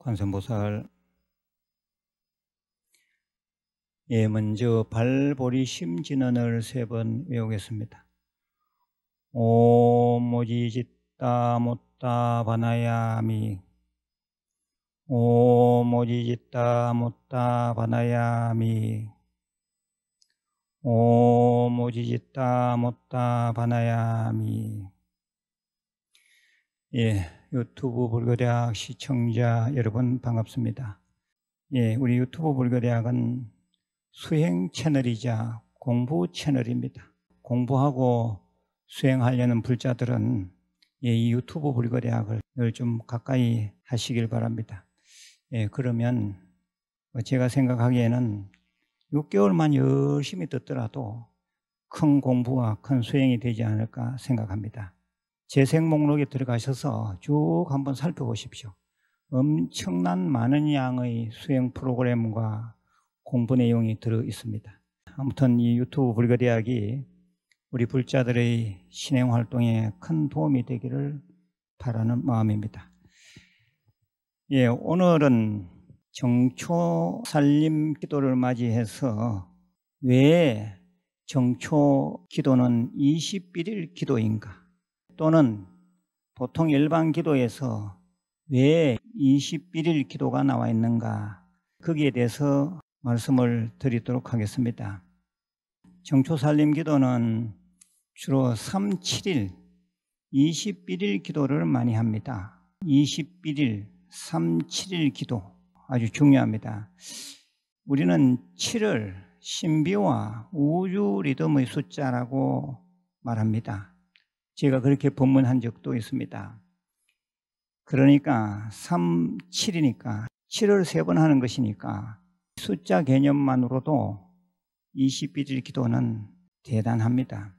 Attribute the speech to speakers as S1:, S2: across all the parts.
S1: 관세음보살 예, 먼저 발보리 심진언을 세 번 외우겠습니다. 옴 오지짓다 못다 바나야미 옴 오지짓다 못다 바나야미 옴 오지짓다 못다 바나야미 예, 유튜브 불교대학 시청자 여러분 반갑습니다. 예, 우리 유튜브 불교대학은 수행 채널이자 공부 채널입니다. 공부하고 수행하려는 불자들은 예, 이 유튜브 불교대학을 늘좀 가까이 하시길 바랍니다. 예, 그러면 제가 생각하기에는 6개월만 열심히 듣더라도 큰 공부와 큰 수행이 되지 않을까 생각합니다. 재생 목록에 들어가셔서 쭉 한번 살펴보십시오. 엄청난 많은 양의 수행 프로그램과 공부 내용이 들어 있습니다. 아무튼 이 유튜브 불교 대학이 우리 불자들의 신행 활동에 큰 도움이 되기를 바라는 마음입니다. 예, 오늘은 정초 살림 기도를 맞이해서 왜 정초 기도는 21일 기도인가? 또는 보통 일반 기도에서 왜 21일 기도가 나와 있는가 거기에 대해서 말씀을 드리도록 하겠습니다. 정초살림 기도는 주로 3, 7일, 21일 기도를 많이 합니다. 21일, 3, 7일 기도 아주 중요합니다. 우리는 7을 신비와 우주 리듬의 숫자라고 말합니다. 제가 그렇게 본문한 적도 있습니다. 그러니까 3, 7이니까 7을 세번 하는 것이니까 숫자 개념만으로도 2 0일 기도는 대단합니다.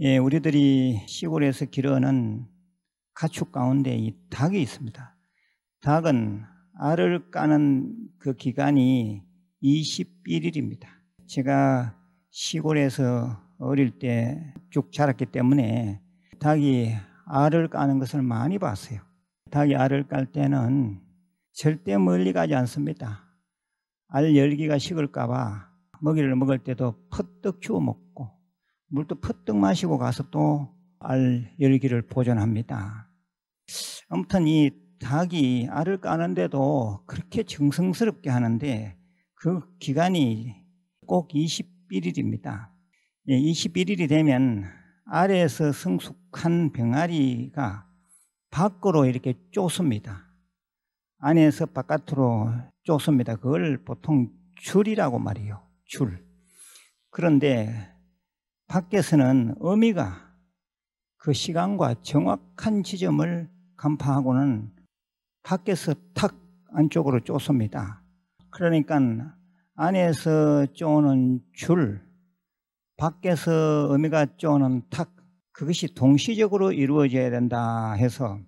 S1: 예, 우리들이 시골에서 기르는 가축 가운데 이 닭이 있습니다. 닭은 알을 까는 그 기간이 21일입니다. 제가 시골에서 어릴 때 쭉 자랐기 때문에 닭이 알을 까는 것을 많이 봤어요. 닭이 알을 깔 때는 절대 멀리 가지 않습니다. 알 열기가 식을까 봐 먹이를 먹을 때도 퍼뜩 키워 먹고 물도 퍼뜩 마시고 가서 또 알 열기를 보존합니다. 아무튼 이 닭이 알을 까는데도 그렇게 정성스럽게 하는데 그 기간이 꼭 21일입니다. 21일이 예, 되면 아래에서 성숙한 병아리가 밖으로 이렇게 쪼습니다. 안에서 바깥으로 쪼습니다. 그걸 보통 줄이라고 말이요. 줄. 그런데 밖에서는 어미가 그 시간과 정확한 지점을 간파하고는 밖에서 탁 안쪽으로 쪼습니다. 그러니까 안에서 쪼는 줄, 밖에서 의미가 쪼는 탁 그것이 동시적으로 이루어져야 된다 해서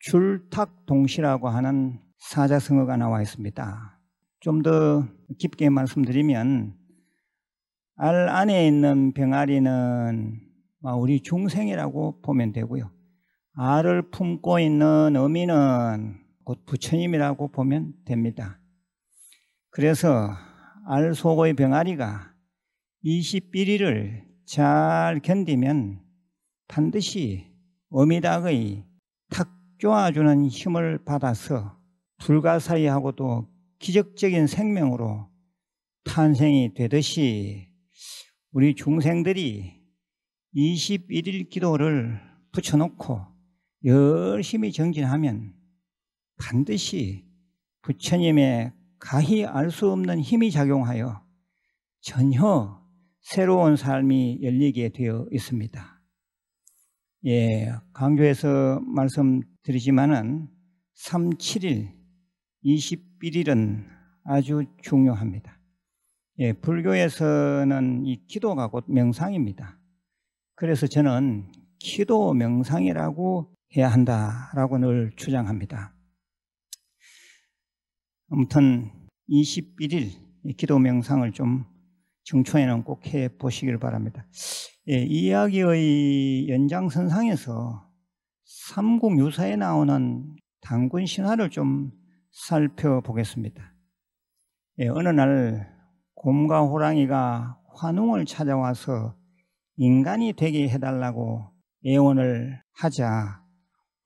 S1: 줄탁 동시라고 하는 사자성어가 나와 있습니다. 좀 더 깊게 말씀드리면 알 안에 있는 병아리는 아, 우리 중생이라고 보면 되고요. 알을 품고 있는 의미는곧 부처님이라고 보면 됩니다. 그래서 알 속의 병아리가 21일을 잘 견디면 반드시 어미닭의 탁 쪼아주는 힘을 받아서 불가사의하고도 기적적인 생명으로 탄생이 되듯이 우리 중생들이 21일 기도를 붙여놓고 열심히 정진하면 반드시 부처님의 가히 알 수 없는 힘이 작용하여 전혀 새로운 삶이 열리게 되어 있습니다. 예, 강조해서 말씀드리지만은 3, 7일, 21일은 아주 중요합니다. 예, 불교에서는 이 기도가 곧 명상입니다. 그래서 저는 기도 명상이라고 해야 한다라고 늘 주장합니다. 아무튼 21일 기도 명상을 좀 중초에는꼭해 보시길 바랍니다. 예, 이 이야기의 연장선상에서 삼국 유사에 나오는 당군 신화를 좀 살펴보겠습니다. 예, 어느 날 곰과 호랑이가 환웅을 찾아와서 인간이 되게 해달라고 애원을 하자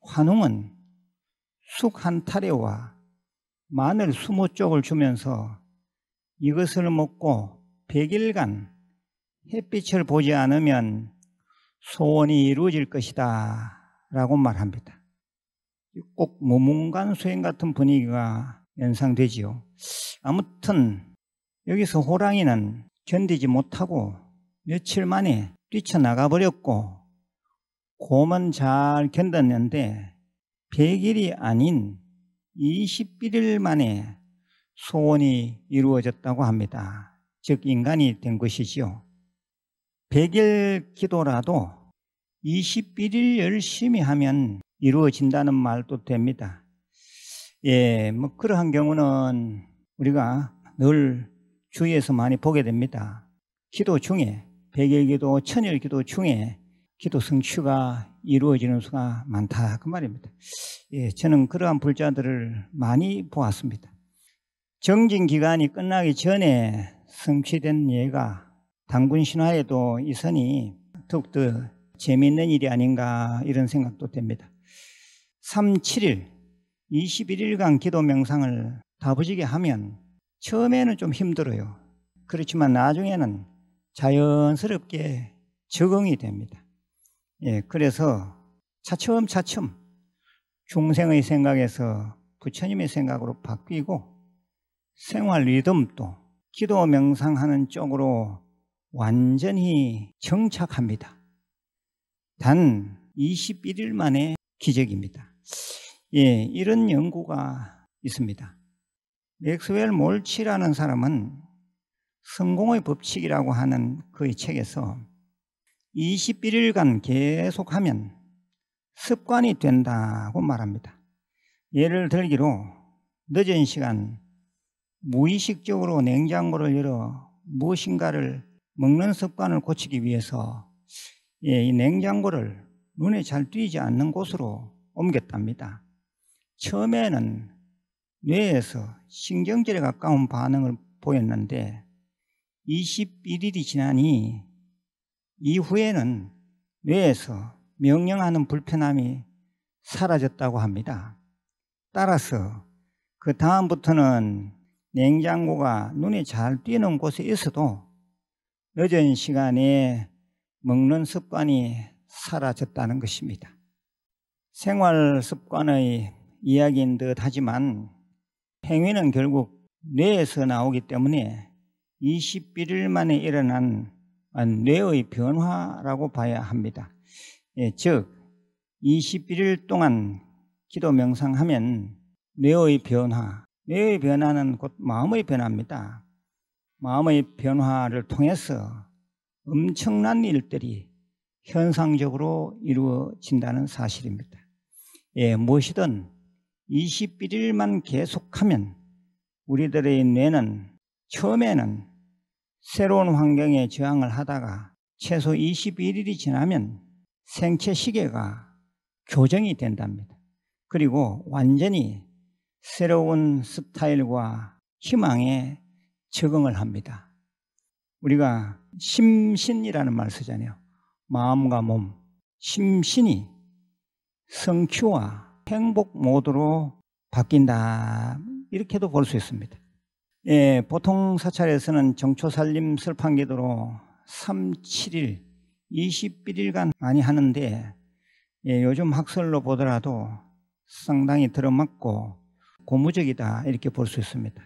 S1: 환웅은 쑥 한 타래와 마늘 스무 쪽을 주면서 이것을 먹고 100일간 햇빛을 보지 않으면 소원이 이루어질 것이다 라고 말합니다. 꼭 무문간 수행 같은 분위기가 연상되지요. 아무튼 여기서 호랑이는 견디지 못하고 며칠 만에 뛰쳐나가 버렸고 곰은 잘 견뎠는데 100일이 아닌 21일 만에 소원이 이루어졌다고 합니다. 즉 인간이 된 것이지요. 100일 기도라도 21일 열심히 하면 이루어진다는 말도 됩니다. 예, 뭐 그러한 경우는 우리가 늘 주위에서 많이 보게 됩니다. 기도 중에 1 0 0일 기도, 천일 기도 중에 기도 성취가 이루어지는 수가 많다 그 말입니다. 예, 저는 그러한 불자들을 많이 보았습니다. 정진 기간이 끝나기 전에 성취된 예가 단군 신화에도 있으니 더욱더 재미있는 일이 아닌가 이런 생각도 됩니다. 3, 7일 21일간 기도 명상을 다부지게 하면 처음에는 좀 힘들어요. 그렇지만 나중에는 자연스럽게 적응이 됩니다. 예, 그래서 차츰차츰 중생의 생각에서 부처님의 생각으로 바뀌고 생활 리듬도 기도 명상하는 쪽으로 완전히 정착합니다. 단 21일 만에 기적입니다. 예, 이런 연구가 있습니다. 맥스웰 몰치라는 사람은 성공의 법칙이라고 하는 그의 책에서 21일간 계속하면 습관이 된다고 말합니다. 예를 들기로 늦은 시간 무의식적으로 냉장고를 열어 무엇인가를 먹는 습관을 고치기 위해서 예, 이 냉장고를 눈에 잘 띄지 않는 곳으로 옮겼답니다. 처음에는 뇌에서 신경질에 가까운 반응을 보였는데 21일이 지나니 이후에는 뇌에서 명령하는 불편함이 사라졌다고 합니다. 따라서 그 다음부터는 냉장고가 눈에잘 띄는 곳에 있어도 늦은 시간에 먹는 습관이 사라졌다는 것입니다. 생활 습관의 이야기인 듯 하지만 행위는 결국 뇌에서 나오기 때문에 21일 만에 일어난 뇌의 변화라고 봐야 합니다. 예, 즉, 21일 동안 기도 명상하면 뇌의 변화, 뇌의 변화는 곧 마음의 변화입니다. 마음의 변화를 통해서 엄청난 일들이 현상적으로 이루어진다는 사실입니다. 예, 무엇이든 21일만 계속하면 우리들의 뇌는 처음에는 새로운 환경에 저항을 하다가 최소 21일이 지나면 생체 시계가 교정이 된답니다. 그리고 완전히 새로운 스타일과 희망에 적응을 합니다. 우리가 심신이라는 말 쓰잖아요. 마음과 몸, 심신이 성취와 행복 모드로 바뀐다. 이렇게도 볼 수 있습니다. 예, 보통 사찰에서는 정초살림 설판기도로 3, 7일, 21일간 많이 하는데 예, 요즘 학설로 보더라도 상당히 들어맞고 고무적이다 이렇게 볼 수 있습니다.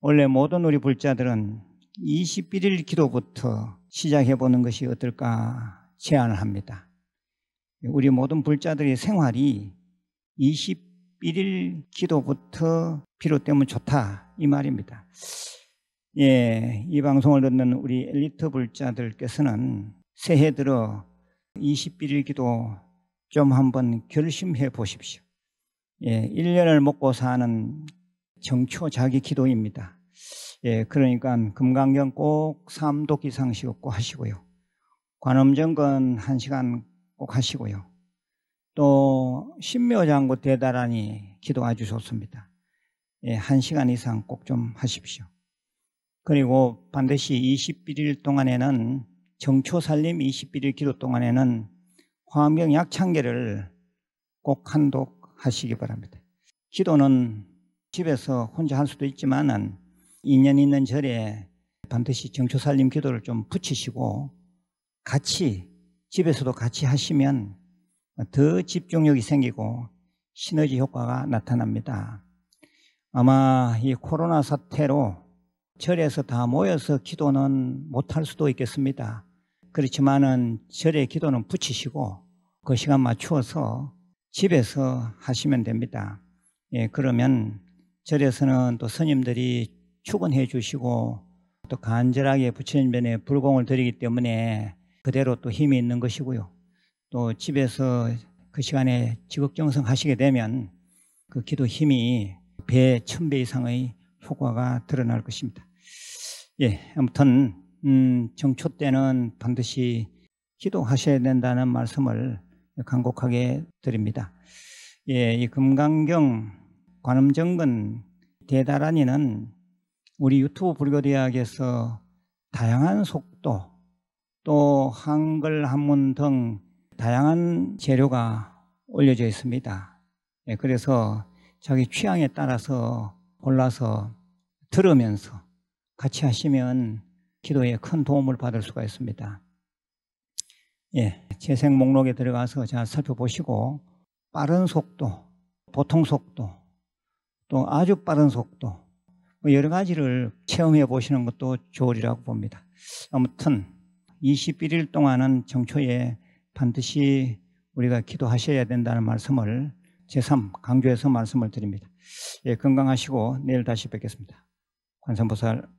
S1: 원래 모든 우리 불자들은 21일 기도부터 시작해 보는 것이 어떨까 제안을 합니다. 우리 모든 불자들의 생활이 21일 기도부터 비롯되면 좋다 이 말입니다. 예, 이 방송을 듣는 우리 엘리트 불자들께서는 새해 들어 21일 기도 좀 한번 결심해 보십시오. 예, 1년을 먹고 사는 정초 자기 기도입니다. 예, 그러니까 금강경 꼭 삼독기 상식 꼭 하시고요. 관음정건 한 시간 꼭 하시고요. 또 신묘장구 대다하니 기도 아주 좋습니다. 예, 한 시간 이상 꼭 좀 하십시오. 그리고 반드시 21일 동안에는 정초살림 21일 기도 동안에는 화엄경 약창계를 꼭 한독 하시기 바랍니다. 기도는 집에서 혼자 할 수도 있지만은 인연 있는 절에 반드시 정초살림 기도를 좀 붙이시고 같이 집에서도 같이 하시면 더 집중력이 생기고 시너지 효과가 나타납니다. 아마 이 코로나 사태로 절에서 다 모여서 기도는 못할 수도 있겠습니다. 그렇지만은 절에 기도는 붙이시고 그 시간 맞추어서 집에서 하시면 됩니다. 예, 그러면 절에서는 또 스님들이 축원해 주시고 또 간절하게 부처님변에 불공을 드리기 때문에 그대로 또 힘이 있는 것이고요. 또 집에서 그 시간에 지극정성 하시게 되면 그 기도 힘이 배, 천배 이상의 효과가 드러날 것입니다. 예, 아무튼, 음, 정초 때는 반드시 기도하셔야 된다는 말씀을 간곡하게 드립니다. 예, 이 금강경 관음정근 대다란이는 우리 유튜브 불교대학에서 다양한 속도 또 한글 한문 등 다양한 재료가 올려져 있습니다. 예, 그래서 자기 취향에 따라서 골라서 들으면서 같이 하시면 기도에 큰 도움을 받을 수가 있습니다. 예, 재생 목록에 들어가서 자 살펴보시고 빠른 속도, 보통 속도, 또 아주 빠른 속도 뭐 여러 가지를 체험해 보시는 것도 좋으리라고 봅니다. 아무튼 21일 동안은 정초에 반드시 우리가 기도하셔야 된다는 말씀을 제3 강조해서 말씀을 드립니다. 예, 건강하시고 내일 다시 뵙겠습니다. 관상보살